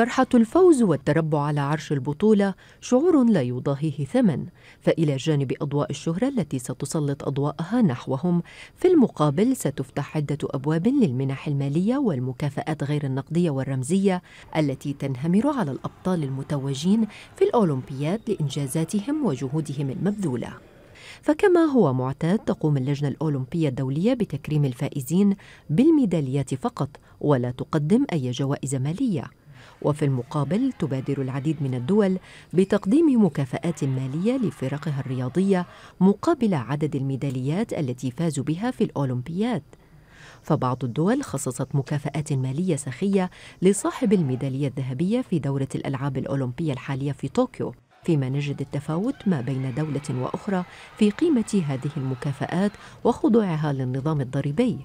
فرحة الفوز والتربع على عرش البطولة شعور لا يضاهيه ثمن، فإلى جانب أضواء الشهرة التي ستسلط أضواءها نحوهم، في المقابل ستفتح عدة أبواب للمنح المالية والمكافآت غير النقدية والرمزية التي تنهمر على الأبطال المتوجين في الأولمبياد لإنجازاتهم وجهودهم المبذولة. فكما هو معتاد تقوم اللجنة الأولمبية الدولية بتكريم الفائزين بالميداليات فقط ولا تقدم أي جوائز مالية وفي المقابل تبادر العديد من الدول بتقديم مكافآت مالية لفرقها الرياضية مقابل عدد الميداليات التي فازوا بها في الأولمبياد فبعض الدول خصصت مكافآت مالية سخية لصاحب الميدالية الذهبية في دورة الألعاب الأولمبية الحالية في طوكيو فيما نجد التفاوت ما بين دولة وأخرى في قيمة هذه المكافآت وخضوعها للنظام الضريبي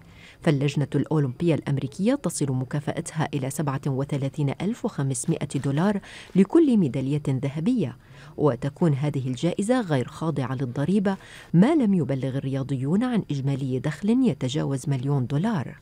فاللجنة الأولمبية الأمريكية تصل مكافأتها إلى 37500 دولار لكل ميدالية ذهبية وتكون هذه الجائزة غير خاضعة للضريبة ما لم يبلغ الرياضيون عن إجمالي دخل يتجاوز مليون دولار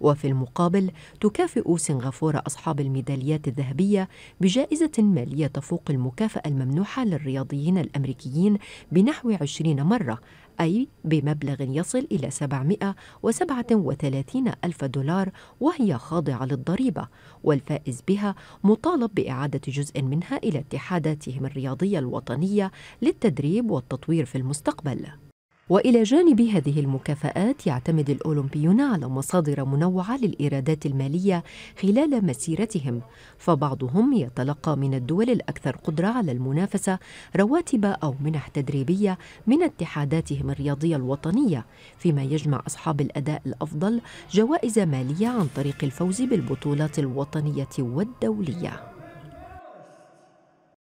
وفي المقابل تكافئ سنغافورة أصحاب الميداليات الذهبية بجائزة مالية تفوق المكافأة الممنوحة للرياضيين الأمريكيين بنحو 20 مرة أي بمبلغ يصل إلى 737 ألف دولار وهي خاضعة للضريبة والفائز بها مطالب بإعادة جزء منها إلى اتحاداتهم الرياضية الوطنية للتدريب والتطوير في المستقبل والى جانب هذه المكافآت يعتمد الاولمبيون على مصادر منوعه للايرادات الماليه خلال مسيرتهم فبعضهم يتلقى من الدول الاكثر قدره على المنافسه رواتب او منح تدريبيه من اتحاداتهم الرياضيه الوطنيه فيما يجمع اصحاب الاداء الافضل جوائز ماليه عن طريق الفوز بالبطولات الوطنيه والدوليه